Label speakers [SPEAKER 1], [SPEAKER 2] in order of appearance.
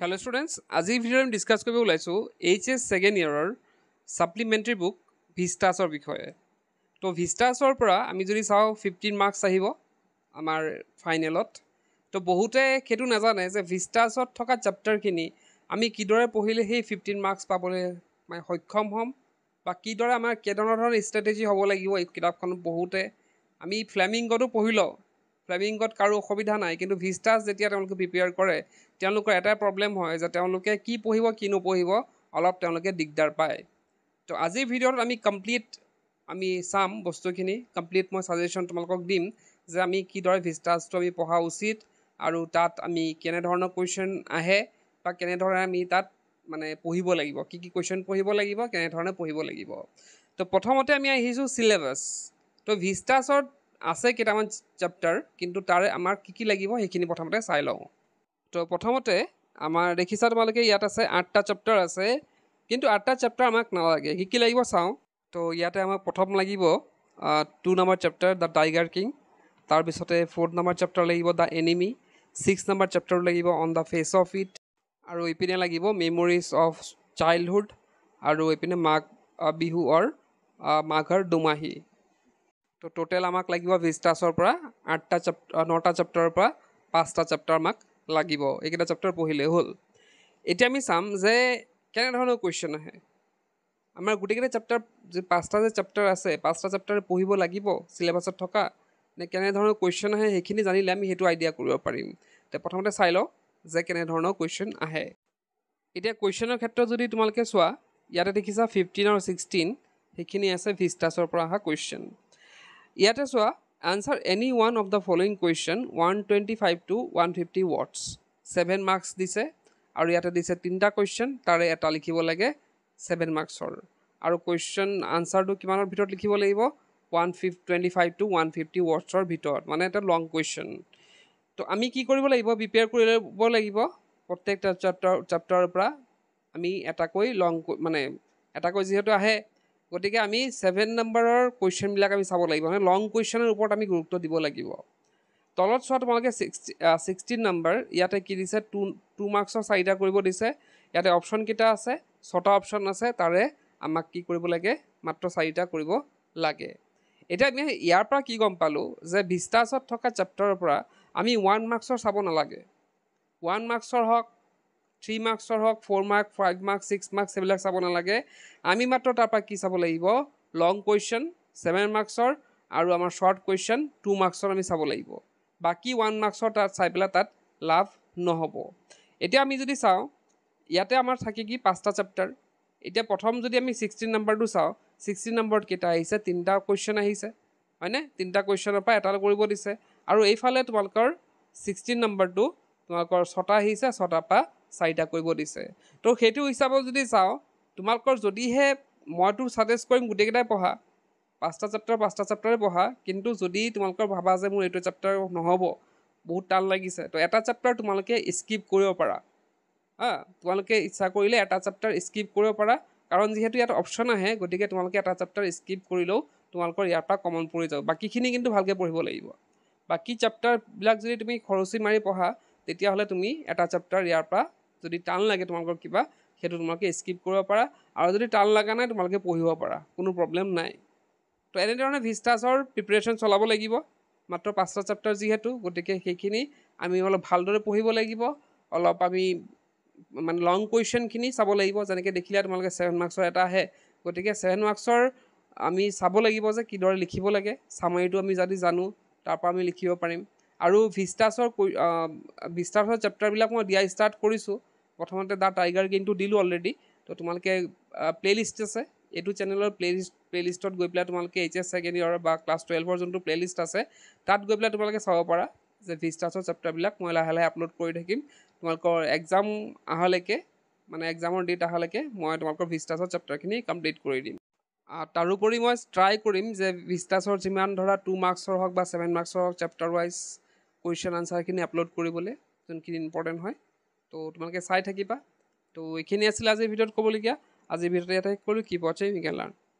[SPEAKER 1] hello' students আজিৰ ভিডিঅ'ত আমি ডিছকাছ কৰিব ওলাইছোঁ এইচ এছ ছেকেণ্ড ইয়েৰৰ ছাপ্লিমেণ্টেৰী বুক ভিষ্টাছৰ বিষয়ে ত' ভিষ্টাছৰ পৰা আমি যদি চাওঁ ফিফটিন মাৰ্কছ আহিব আমাৰ ফাইনেলত ত' বহুতে সেইটো নাজানে যে ভিষ্টাছত থকা চেপ্টাৰখিনি আমি কিদৰে পঢ়িলে সেই ফিফটিন মাৰ্কছ পাবলৈ মানে সক্ষম হ'ম বা কিদৰে আমাৰ কেনেধৰণৰ ষ্ট্ৰেটেজি হ'ব লাগিব এই কিতাপখন পঢ়োঁতে আমি ফ্লেমিংগটো পঢ়ি লওঁ ফ্লেমিংগত কাৰো অসুবিধা নাই কিন্তু ভিষ্টাছ যেতিয়া তেওঁলোকে প্ৰিপেয়াৰ কৰে তেওঁলোকৰ এটাই প্ৰব্লেম হয় যে তেওঁলোকে কি পঢ়িব কি নপঢ়িব অলপ তেওঁলোকে দিগদাৰ পায় তো আজিৰ ভিডিঅ'টোত আমি কমপ্লিট আমি চাম বস্তুখিনি কমপ্লিট মই ছাজেশ্যন তোমালোকক দিম যে আমি কিদৰে ভিষ্টাছটো আমি পঢ়া উচিত আৰু তাত আমি কেনেধৰণৰ কুৱেশ্যন আহে বা কেনেধৰণে আমি তাত মানে পঢ়িব লাগিব কি কি কুৱেশ্যন পঢ়িব লাগিব কেনেধৰণে পঢ়িব লাগিব তো প্ৰথমতে আমি আহিছোঁ চিলেবাছ তো ভিষ্টাছত আছে কেইটামান চেপ্টাৰ কিন্তু তাৰে আমাৰ কি কি লাগিব সেইখিনি প্ৰথমতে চাই লওঁ তো প্ৰথমতে আমাৰ দেখিছা তোমালোকে ইয়াত আছে আঠটা চেপ্টাৰ আছে কিন্তু আঠটা চেপ্টাৰ আমাক নালাগে কি কি লাগিব চাওঁ তো ইয়াতে আমাক প্ৰথম লাগিব two number chapter the tiger king তাৰপিছতে ফ'ৰ্থ নম্বৰ চেপ্টাৰ লাগিব the enemy six number chapter লাগিব on the face of it আৰু এইপিনে লাগিব মেমৰিজ অফ চাইল্ডহুড আৰু এইপিনে মাঘ বিহু অৰ মাঘৰ দুমাহী তো টোটেল আমাক লাগিব ভিষ্টাছৰ পৰা আঠটা চেপ্টাৰ নটা চেপ্টাৰৰ পৰা পাঁচটা চেপ্টাৰ আমাক লাগিব এইকেইটা চেপ্টাৰ পঢ়িলেই হ'ল এতিয়া আমি চাম যে কেনেধৰণৰ কুৱেশ্যন আহে আমাৰ গোটেইকেইটা চেপ্টাৰ যি পাঁচটা যে চেপ্টাৰ আছে পাঁচটা চেপ্টাৰ পঢ়িব লাগিব চিলেবাছত থকা নে কেনেধৰণৰ কুৱেশ্যন আহে সেইখিনি জানিলে আমি সেইটো আইডিয়া কৰিব পাৰিম এতিয়া প্ৰথমতে চাই লওঁ যে কেনেধৰণৰ কুৱেশ্যন আহে এতিয়া কুৱেশ্যনৰ ক্ষেত্ৰত যদি তোমালোকে চোৱা ইয়াতে দেখিছা ফিফটিন আৰু ছিক্সটিন সেইখিনি আছে ভিষ্টাছৰ পৰা অহা কুৱেশ্যন ইয়াতে চোৱা answer any one of the following question one twenty five two one fifty words seven marks দিছে আৰু ইয়াতে দিছে তিনিটা কুৱেশ্যন তাৰে এটা লিখিব লাগে ছেভেন মাৰ্কছৰ আৰু কুৱেশ্যন আনচাৰটো কিমানৰ ভিতৰত লিখিব লাগিব ওৱান ফিফ twenty five two one fifty ৱৰ্ডছৰ ভিতৰত মানে এটা লং কুৱেশ্যন তো আমি কি কৰিব লাগিব প্ৰিপেয়াৰ কৰি ল'ব লাগিব প্ৰত্যেকটা চেপ্টাৰ চেপ্টাৰৰ পৰা আমি এটাকৈ লং মানে এটাকৈ যিহেতু আহে গতিকে আমি ছেভেন নম্বৰৰ কুৱেশ্যনবিলাক আমি চাব লাগিব মানে লং কুৱেশ্যনৰ ওপৰত আমি গুৰুত্ব দিব লাগিব তলত চোৱা তোমালোকে ছিক্স ছিক্সটিন নম্বৰ ইয়াতে কি দিছে টু টু মাৰ্কছৰ চাৰিটা কৰিব দিছে ইয়াতে অপশ্যনকেইটা আছে ছটা অপশ্যন আছে তাৰে আমাক কি কৰিব লাগে মাত্ৰ চাৰিটা কৰিব লাগে এতিয়া আমি ইয়াৰ পৰা কি গম পালোঁ যে বিষ্টাছত থকা চেপ্টাৰৰ পৰা আমি ওৱান মাৰ্কছৰ চাব নালাগে ওৱান মাৰ্কছৰ হওক থ্ৰী মাৰ্কছৰ হওক four mark five mark six marks সেইবিলাক চাব নালাগে আমি মাত্ৰ তাৰপৰা কি চাব লাগিব লং কুৱেশ্যন ছেভেন মাৰ্কছৰ আৰু আমাৰ শ্বৰ্ট কুৱেশ্যন টু মাৰ্কছৰ আমি চাব লাগিব বাকী ওৱান মাৰ্কছৰ তাত চাই পেলাই তাত লাভ নহ'ব এতিয়া আমি যদি চাওঁ ইয়াতে আমাৰ থাকে কি পাঁচটা চেপ্টাৰ এতিয়া প্ৰথম যদি আমি ছিক্সটিন নাম্বাৰটো চাওঁ ছিক্সটিন নাম্বাৰত কেইটা আহিছে তিনিটা কুৱেশ্যন আহিছে হয়নে তিনিটা কুৱেশ্যনৰ পৰা এটা কৰিব দিছে আৰু এইফালে তোমালোকৰ ছিক্সটিন নাম্বাৰটো তোমালোকৰ ছটা আহিছে ছটাৰ পৰা চাৰিটা কৰিব দিছে তো সেইটো হিচাপত যদি চাওঁ তোমালোকৰ যদিহে মইতো ছাজেষ্ট কৰিম গোটেইকেইটাই পঢ়া পাঁচটা চেপ্টাৰ পাঁচটা চেপ্টাৰে পঢ়া কিন্তু যদি তোমালোকৰ ভাবা যে মোৰ এইটো চেপ্টাৰ নহ'ব বহুত টান লাগিছে তো এটা চেপ্টাৰ তোমালোকে স্কিপ কৰিব পাৰা হা তোমালোকে ইচ্ছা কৰিলে এটা চেপ্টাৰ স্কিপ কৰিব পাৰা কাৰণ যিহেতু ইয়াত অপশ্যন আহে গতিকে তোমালোকে এটা চেপ্টাৰ স্কিপ কৰিলেও তোমালোকৰ ইয়াৰ পৰা কমন পৰি যাব বাকীখিনি কিন্তু ভালকৈ পঢ়িব লাগিব বাকী চেপ্টাৰবিলাক যদি তুমি খৰচি মাৰি পঢ়া তেতিয়াহ'লে তুমি এটা চেপ্টাৰ ইয়াৰ পৰা যদি টান লাগে তোমালোকৰ কিবা সেইটো তোমালোকে স্কিপ কৰিব পাৰা আৰু যদি টান লগা নাই তোমালোকে পঢ়িব পাৰা কোনো প্ৰব্লেম নাই তো এনেধৰণে ভিষ্টাছৰ প্ৰিপেৰেশ্যন চলাব লাগিব মাত্ৰ পাঁচটা চেপ্টাৰ যিহেতু গতিকে সেইখিনি আমি অলপ ভালদৰে পঢ়িব লাগিব অলপ আমি মানে লং কুৱেশ্যনখিনি চাব লাগিব যেনেকৈ দেখিলে তোমালোকে ছেভেন মাৰ্কছৰ এটা আহে গতিকে ছেভেন মাৰ্কছৰ আমি চাব লাগিব যে কিদৰে লিখিব লাগে চামৰিটো আমি যদি জানো তাৰপৰা আমি লিখিব পাৰিম আৰু ভিষ্টাছৰ ভিষ্টাছৰ চেপ্টাৰবিলাক মই দিয়া ষ্টাৰ্ট কৰিছোঁ প্ৰথমতে দ্য টাইগাৰ গেইনটো দিলোঁ অলৰেডি তো তোমালোকে প্লে'লিষ্ট আছে এইটো চেনেলৰ প্লে'লিষ্ট প্লে'লিষ্টত গৈ পেলাই তোমালোকে এইচ এছ ছেকেণ্ড ইয়াৰ বা ক্লাছ টুৱেলভৰ যোনটো প্লে'লিষ্ট আছে তাত গৈ পেলাই তোমালোকে চাব পাৰা যে ভিষ্টাছৰ চেপ্টাৰবিলাক মই লাহে লাহে আপলোড কৰি থাকিম তোমালোকৰ এক্সাম অহালৈকে মানে এক্সামৰ ডেট অহালৈকে মই তোমালোকৰ ভিষ্টাছৰ চেপ্টাৰখিনি কমপ্লিট কৰি দিম তাৰোপৰি মই ট্ৰাই কৰিম যে ভিষ্টাছৰ যিমান ধৰা টু মাৰ্কছৰ হওক বা ছেভেন মাৰ্কছৰ হওক চেপ্টাৰ ৱাইজ কুৱেশ্যন আনচাৰখিনি আপলোড কৰিবলৈ যোনখিনি ইম্পৰ্টেণ্ট হয় তো তোমালোকে চাই থাকিবা তো এইখিনি আছিলে আজিৰ ভিডিঅ'ত ক'বলগীয়া আজিৰ ভিডিঅ'তে ইয়াতে ক'লোঁ কি বচে ইউ কেন লাৰ্ণ